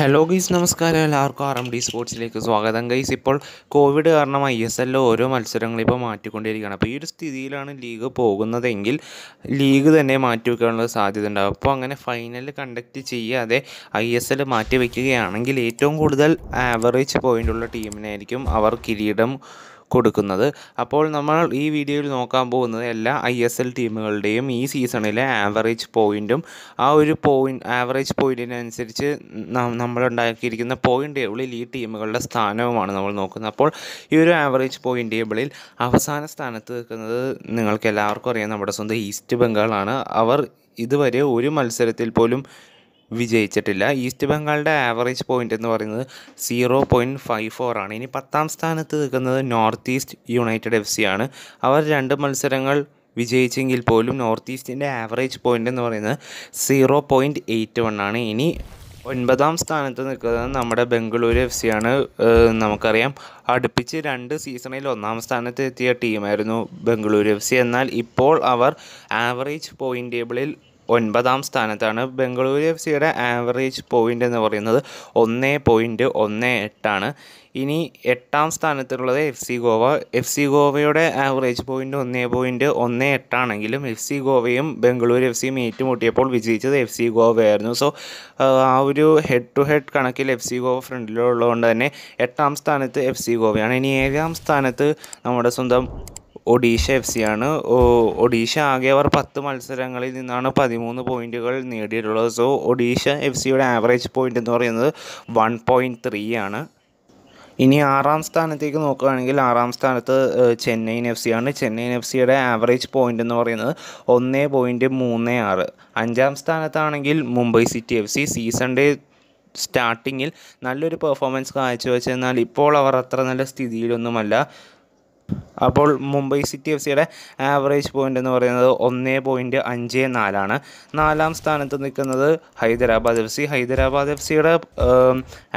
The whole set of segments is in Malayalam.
ഹലോ ഗൈസ് നമസ്കാരം എല്ലാവർക്കും ആർ എം ഡി സ്പോർട്സിലേക്ക് സ്വാഗതം ഗൈസ് ഇപ്പോൾ കോവിഡ് കാരണം ഐ എസ് എല്ലിൽ ഓരോ മത്സരങ്ങളും ഇപ്പോൾ മാറ്റിക്കൊണ്ടിരിക്കുകയാണ് അപ്പോൾ ഈ ഒരു സ്ഥിതിയിലാണ് ലീഗ് പോകുന്നതെങ്കിൽ ലീഗ് തന്നെ മാറ്റി വയ്ക്കാനുള്ള സാധ്യത ഉണ്ടാകും അപ്പോൾ അങ്ങനെ ഫൈനൽ കണ്ടക്ട് ചെയ്യാതെ ഐ എസ് എൽ മാറ്റി വയ്ക്കുകയാണെങ്കിൽ ഏറ്റവും കൂടുതൽ ആവറേജ് പോയിൻ്റുള്ള ടീമിനായിരിക്കും അവർ കിരീടം കൊടുക്കുന്നത് അപ്പോൾ നമ്മൾ ഈ വീഡിയോയിൽ നോക്കാൻ പോകുന്നത് എല്ലാ ഐ എസ് എൽ ടീമുകളുടെയും ഈ സീസണിലെ ആവറേജ് പോയിൻറ്റും ആ ഒരു പോയിൻ്റ് ആവറേജ് പോയിൻറ്റിനനുസരിച്ച് നമ്മളുണ്ടാക്കിയിരിക്കുന്ന പോയിൻ്റ് ടേബിളിൽ ഈ ടീമുകളുടെ സ്ഥാനവുമാണ് നമ്മൾ നോക്കുന്നത് അപ്പോൾ ഈ ഒരു ആവറേജ് പോയിൻ്റ് ടേബിളിൽ അവസാന സ്ഥാനത്ത് നിൽക്കുന്നത് നിങ്ങൾക്ക് എല്ലാവർക്കും അറിയാം നമ്മുടെ സ്വന്തം ഈസ്റ്റ് ബംഗാളാണ് അവർ ഇതുവരെ ഒരു മത്സരത്തിൽ പോലും വിജയിച്ചിട്ടില്ല ഈസ്റ്റ് ബംഗാളിൻ്റെ ആവറേജ് പോയിൻ്റ് എന്ന് പറയുന്നത് സീറോ പോയിൻറ്റ് ഫൈവ് ഫോർ ആണ് ഇനി പത്താം സ്ഥാനത്ത് നിൽക്കുന്നത് North East United F C ആണ് അവർ രണ്ട് മത്സരങ്ങൾ വിജയിച്ചെങ്കിൽ പോലും നോർത്ത് ഈസ്റ്റിൻ്റെ ആവറേജ് പോയിൻ്റ് എന്ന് പറയുന്നത് സീറോ പോയിൻറ്റ് എയ്റ്റ് വൺ ആണ് ഇനി ഒൻപതാം സ്ഥാനത്ത് നിൽക്കുന്നത് നമ്മുടെ ബംഗളൂരു എഫ് സി ആണ് നമുക്കറിയാം അടുപ്പിച്ച് രണ്ട് സീസണിൽ ഒന്നാം സ്ഥാനത്ത് എത്തിയ ടീമായിരുന്നു ബംഗളൂരു എഫ് സി എന്നാൽ ഇപ്പോൾ അവർ ആവറേജ് പോയിൻ്റ് ടേബിളിൽ ഒൻപതാം സ്ഥാനത്താണ് ബംഗളൂരു എഫ് സിയുടെ ആവറേജ് പോയിൻ്റ് എന്ന് പറയുന്നത് ഒന്ന് പോയിൻറ്റ് ഒന്ന് എട്ടാണ് ഇനി എട്ടാം സ്ഥാനത്തുള്ളത് F C Goa F C ഗോവയുടെ ആവറേജ് പോയിൻ്റ് ഒന്ന് പോയിൻറ്റ് ഒന്ന് എട്ടാണെങ്കിലും എഫ് സി ഗോവയും ബംഗളൂരു എഫ് സിയും ഏറ്റുമുട്ടിയപ്പോൾ വിജയിച്ചത് എഫ് സി ഗോവയായിരുന്നു സോ ആ ഒരു ഹെഡ് ടു ഹെഡ് കണക്കിൽ എഫ് സി ഗോവ ഫ്രണ്ടിലുള്ളതുകൊണ്ട് തന്നെ എട്ടാം സ്ഥാനത്ത് എഫ് സി ഗോവയാണ് ഇനി ഏഴാം സ്ഥാനത്ത് നമ്മുടെ സ്വന്തം ഒഡീഷ എഫ് സിയാണ് ഒഡീഷ ആകെ അവർ പത്ത് മത്സരങ്ങളിൽ നിന്നാണ് പതിമൂന്ന് പോയിൻറ്റുകൾ നേടിയിട്ടുള്ളത് സോ ഒഡീഷ എഫ് സിയുടെ ആവറേജ് പോയിൻ്റ് എന്ന് പറയുന്നത് വൺ പോയിൻറ്റ് ത്രീ ആണ് ഇനി ആറാം സ്ഥാനത്തേക്ക് നോക്കുകയാണെങ്കിൽ ആറാം സ്ഥാനത്ത് ചെന്നൈയിൻ എഫ് സി ആണ് ചെന്നൈൻ എഫ് സിയുടെ ആവറേജ് പോയിൻ്റ് എന്ന് പറയുന്നത് ഒന്ന് പോയിൻറ്റ് മൂന്ന് ആറ് അഞ്ചാം സ്ഥാനത്താണെങ്കിൽ മുംബൈ സിറ്റി എഫ് സി സീസണിൻ്റെ സ്റ്റാർട്ടിങ്ങിൽ നല്ലൊരു പെർഫോമൻസ് കാഴ്ചവെച്ചെന്നാൽ ഇപ്പോൾ അവർ അത്ര നല്ല സ്ഥിതിയിലൊന്നുമല്ല അപ്പോൾ മുംബൈ സിറ്റി എഫ് സിയുടെ ആവറേജ് പോയിൻ്റ് എന്ന് പറയുന്നത് ഒന്ന് പോയിൻറ്റ് അഞ്ച് നാലാണ് നാലാം സ്ഥാനത്ത് നിൽക്കുന്നത് Hyderabad F C Hyderabad F സിയുടെ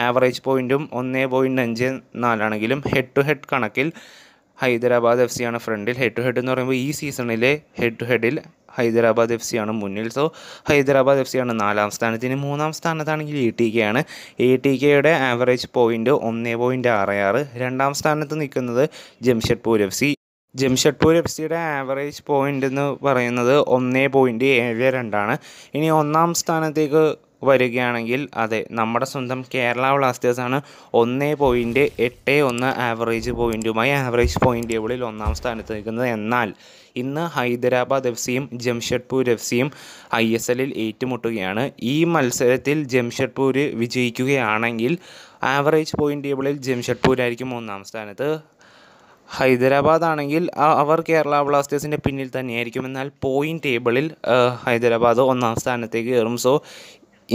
ആവറേജ് പോയിൻറ്റും ഒന്ന് പോയിൻറ്റ് അഞ്ച് നാലാണെങ്കിലും ഹെഡ് ടു ഹെഡ് കണക്കിൽ ഹൈദരാബാദ് എഫ് സിയാണ് ഫ്രണ്ടിൽ ഹെഡ് ടു ഹെഡ് എന്ന് പറയുമ്പോൾ ഈ സീസണിലെ ഹെഡ് ടു ഹെഡിൽ ഹൈദരാബാദ് എഫ് സിയാണ് മുന്നിൽ സോ ഹൈദരാബാദ് എഫ് സിയാണ് നാലാം സ്ഥാനത്തിന് മൂന്നാം സ്ഥാനത്താണെങ്കിൽ എ ടി കെ ആണ് എ ടി കെയുടെ ആവറേജ് പോയിന്റ് ഒന്നേ പോയിൻറ്റ് ആറ് ആറ് രണ്ടാം സ്ഥാനത്ത് നിൽക്കുന്നത് Jamshedpur F C Jamshedpur F സിയുടെ ആവറേജ് പോയിൻ്റ് എന്ന് പറയുന്നത് ഒന്നേ പോയിൻറ്റ് ഏഴ് രണ്ടാണ് ഇനി ഒന്നാം സ്ഥാനത്തേക്ക് വരികയാണെങ്കിൽ അതെ നമ്മുടെ സ്വന്തം കേരള ബ്ലാസ്റ്റേഴ്സാണ് ഒന്ന് പോയിൻ്റ് എട്ട് ഒന്ന് ആവറേജ് പോയിൻറ്റുമായി ആവറേജ് പോയിൻ്റ് ടേബിളിൽ ഒന്നാം സ്ഥാനത്ത് നിൽക്കുന്നത് എന്നാൽ ഇന്ന് ഹൈദരാബാദ് എഫ് സിയും ജംഷഡ്പൂർ എഫ് സിയും ഐ എസ് എല്ലിൽ ഏറ്റുമുട്ടുകയാണ് ഈ മത്സരത്തിൽ ജംഷഡ്പൂർ വിജയിക്കുകയാണെങ്കിൽ ആവറേജ് പോയിൻ്റ് ടേബിളിൽ ജംഷഡ്പൂരായിരിക്കും ഒന്നാം സ്ഥാനത്ത് ഹൈദരാബാദ് ആണെങ്കിൽ അവർ കേരള ബ്ലാസ്റ്റേഴ്സിൻ്റെ പിന്നിൽ തന്നെയായിരിക്കും എന്നാൽ പോയിൻ്റ് ടേബിളിൽ ഹൈദരാബാദ് ഒന്നാം സ്ഥാനത്തേക്ക് കയറും സോ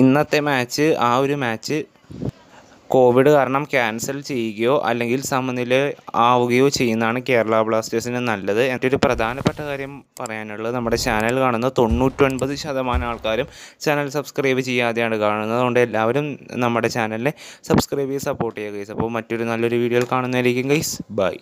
ഇന്നത്തെ മാച്ച് ആ ഒരു മാച്ച് കോവിഡ് കാരണം ക്യാൻസൽ ചെയ്യുകയോ അല്ലെങ്കിൽ സമനില ആവുകയോ ചെയ്യുന്നതാണ് കേരള ബ്ലാസ്റ്റേഴ്സിന് നല്ലത് ഒരു പ്രധാനപ്പെട്ട കാര്യം പറയാനുള്ളത് നമ്മുടെ ചാനൽ കാണുന്ന തൊണ്ണൂറ്റൊൻപത് ശതമാനം ആൾക്കാരും ചാനൽ സബ്സ്ക്രൈബ് ചെയ്യാതെയാണ് കാണുന്നത് അതുകൊണ്ട് എല്ലാവരും നമ്മുടെ ചാനലിനെ സബ്സ്ക്രൈബ് ചെയ്ത് സപ്പോർട്ട് ചെയ്യുക ഗൈസ് അപ്പോൾ മറ്റൊരു നല്ലൊരു വീഡിയോയിൽ കാണുന്നതായിരിക്കും ഗൈസ് ബൈ